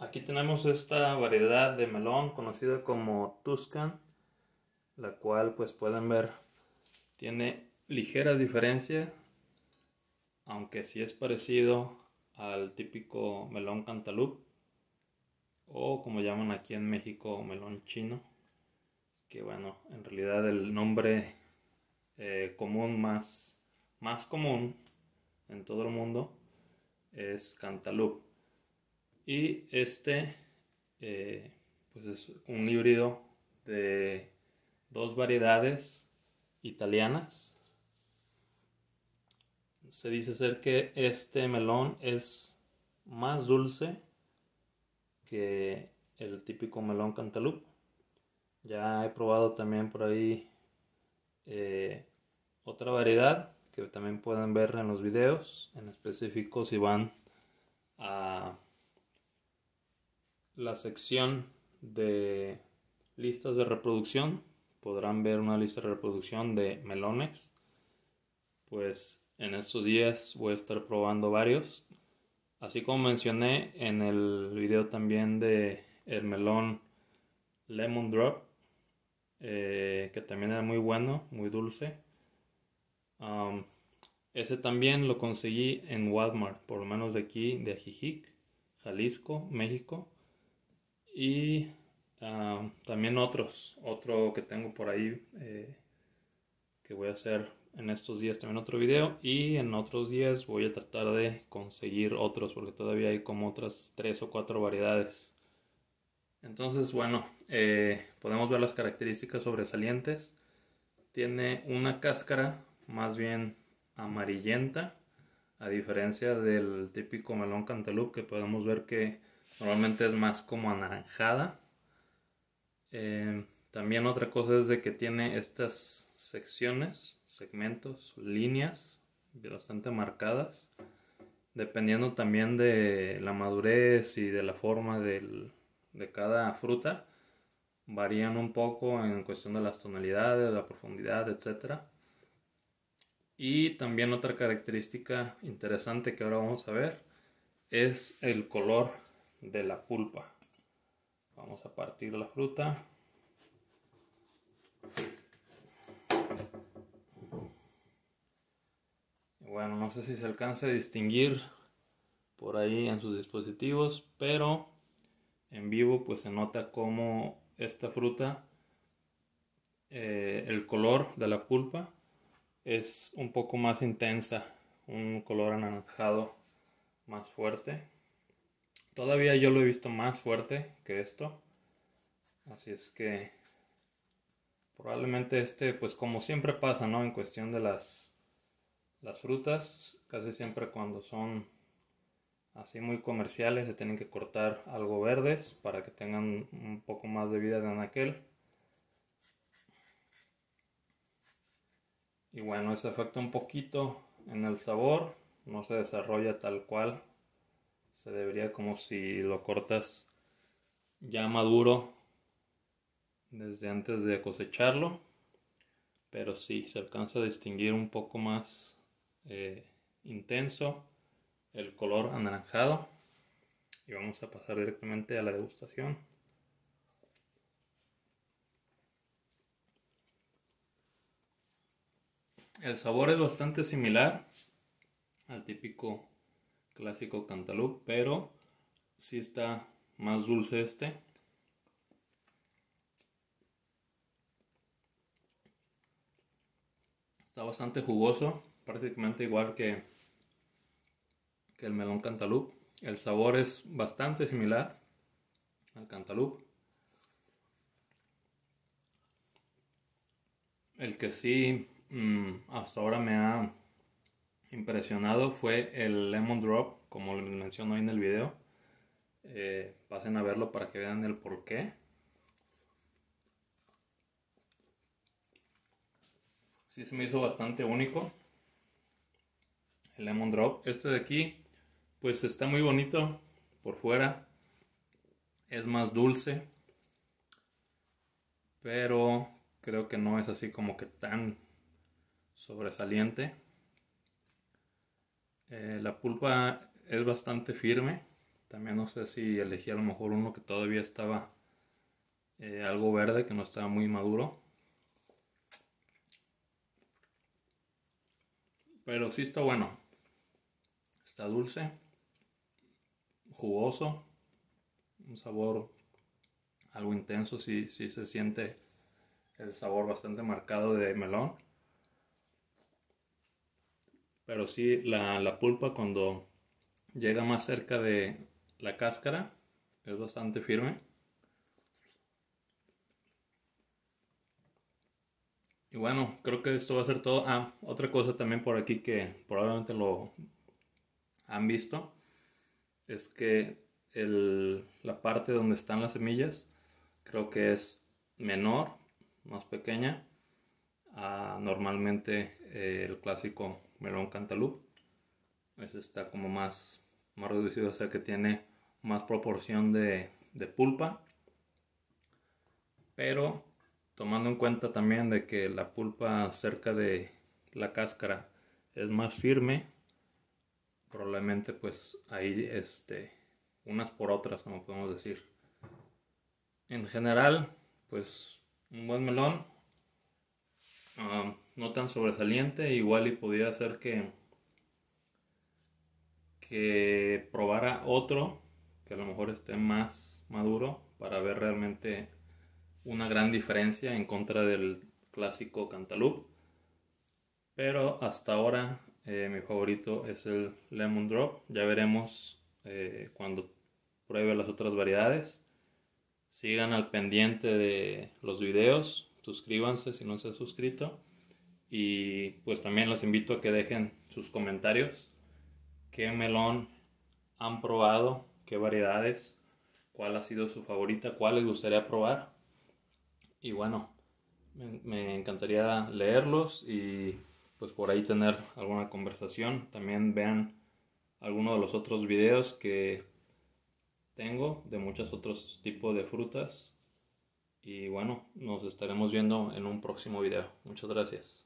Aquí tenemos esta variedad de melón conocida como Tuscan, la cual pues pueden ver tiene ligeras diferencias, aunque sí es parecido al típico melón cantaloupe o como llaman aquí en México melón chino, que bueno, en realidad el nombre eh, común más, más común en todo el mundo es cantaloupe y este, eh, pues es un híbrido de dos variedades italianas. Se dice ser que este melón es más dulce que el típico melón cantaloupe. Ya he probado también por ahí eh, otra variedad que también pueden ver en los videos, en específico si van a la sección de listas de reproducción podrán ver una lista de reproducción de melones. Pues en estos días voy a estar probando varios. Así como mencioné en el video también de el melón Lemon Drop, eh, que también era muy bueno, muy dulce. Um, ese también lo conseguí en Walmart, por lo menos de aquí, de Ajijic, Jalisco, México y ah, también otros, otro que tengo por ahí eh, que voy a hacer en estos días también otro video y en otros días voy a tratar de conseguir otros porque todavía hay como otras tres o cuatro variedades. Entonces bueno, eh, podemos ver las características sobresalientes. Tiene una cáscara más bien amarillenta a diferencia del típico melón cantaloupe que podemos ver que Normalmente es más como anaranjada. Eh, también otra cosa es de que tiene estas secciones, segmentos, líneas bastante marcadas. Dependiendo también de la madurez y de la forma de cada fruta, varían un poco en cuestión de las tonalidades, la profundidad, etc. Y también otra característica interesante que ahora vamos a ver es el color de la pulpa. Vamos a partir la fruta. Bueno, no sé si se alcanza a distinguir por ahí en sus dispositivos, pero en vivo pues se nota como esta fruta, eh, el color de la pulpa es un poco más intensa, un color anaranjado más fuerte. Todavía yo lo he visto más fuerte que esto. Así es que probablemente este, pues como siempre pasa, ¿no? En cuestión de las, las frutas, casi siempre cuando son así muy comerciales se tienen que cortar algo verdes para que tengan un poco más de vida de aquel. Y bueno, eso afecta un poquito en el sabor, no se desarrolla tal cual se debería como si lo cortas ya maduro desde antes de cosecharlo. Pero sí, se alcanza a distinguir un poco más eh, intenso el color anaranjado. Y vamos a pasar directamente a la degustación. El sabor es bastante similar al típico clásico cantaloupe, pero si está más dulce este. Está bastante jugoso, prácticamente igual que, que el melón cantaloupe. El sabor es bastante similar al cantaloupe. El que sí mm, hasta ahora me ha impresionado fue el Lemon Drop, como les menciono ahí en el video. Eh, pasen a verlo para que vean el porqué. Sí se me hizo bastante único. El Lemon Drop. Este de aquí, pues está muy bonito por fuera. Es más dulce. Pero creo que no es así como que tan sobresaliente. Eh, la pulpa es bastante firme. También no sé si elegí a lo mejor uno que todavía estaba eh, algo verde, que no estaba muy maduro. Pero sí está bueno. Está dulce, jugoso, un sabor algo intenso, sí, sí se siente el sabor bastante marcado de melón. Pero sí, la, pulpa cuando llega más cerca de la cáscara es bastante firme. Y bueno, creo que esto va a ser todo. Ah, otra cosa también por aquí que probablemente lo han visto es que la parte donde están las semillas creo que es menor, más pequeña, a normalmente eh, el clásico melón cantaloupe. Ese está como más, más reducido, o sea que tiene más proporción de, pulpa. Pero tomando en cuenta también de que la pulpa cerca de la cáscara es más firme, probablemente pues ahí este, unas por otras, como podemos decir. En general, pues un buen melón. Ah, no tan sobresaliente, igual y pudiera ser que, que probara otro que a lo mejor esté más maduro para ver realmente una gran diferencia en contra del clásico Cantaloupe. Pero hasta ahora eh, mi favorito es el Lemon Drop. Ya veremos eh, cuando pruebe las otras variedades. Sigan al pendiente de los videos. Suscríbanse si no se han suscrito. Y pues también los invito a que dejen sus comentarios. ¿Qué melón han probado? ¿Qué variedades? ¿Cuál ha sido su favorita? ¿Cuál les gustaría probar? Y bueno, me, me encantaría leerlos y pues por ahí tener alguna conversación. También vean algunos de los otros videos que tengo de muchos otros tipos de frutas. Y bueno, nos estaremos viendo en un próximo video. Muchas gracias.